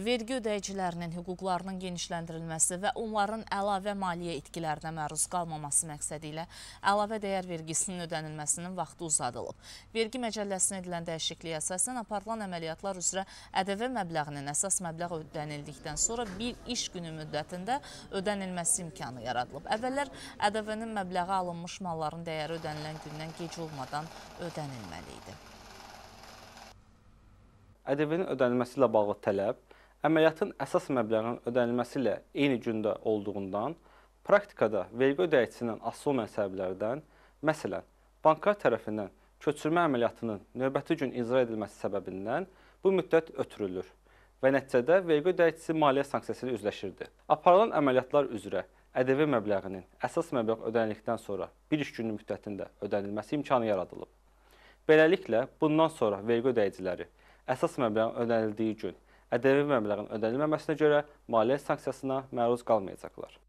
Vergi ödəyicilərinin hüquqlarının genişləndirilməsi və onların əlavə maliyyə itkilərinə məruz qalmaması məqsədi ilə əlavə dəyər vergisinin ödənilməsinin vaxtı uzadılıb. Vergi məcəlləsinə edilən dəyişikliyə əsasən aparılan əməliyyatlar üzrə ƏDV məbləğinin əsas məbləğ ödənildikdən sonra bir iş günü müddətində ödənilməsi imkanı yaradılıb. Əvvəllər ƏDV-nin məbləği alınmış malların dəyəri ödənilən gündən gec olmadan ödənilməli idi. ƏDV-nin ödənilməsi ilə bağlı tələb əməliyyatın əsas məbləğinin ödənilməsi ilə eyni gündə olduğundan, praktikada vergi ödəyicisindən asılı olmayan səbəblərdən, məsələn, banklar tərəfindən köçürmə əməliyyatının növbəti gün icra edilməsi səbəbindən bu müddət ötürülür və nəticədə vergi ödəyicisi maliyyə sanksiyası ilə üzləşirdi. Aparılan əməliyyatlar üzrə ƏDV məbləğinin əsas məbləğ ödənildikdən sonra 1 iş günü müddətində ödənilməsi imkanı yaradılıb. Beləliklə, bundan sonra vergi ödəyiciləri əsas məbləğin ödənildiyi gün ƏDV məbləğinin ödənilməməsinə görə maliyyə sanksiyasına məruz qalmayacaqlar.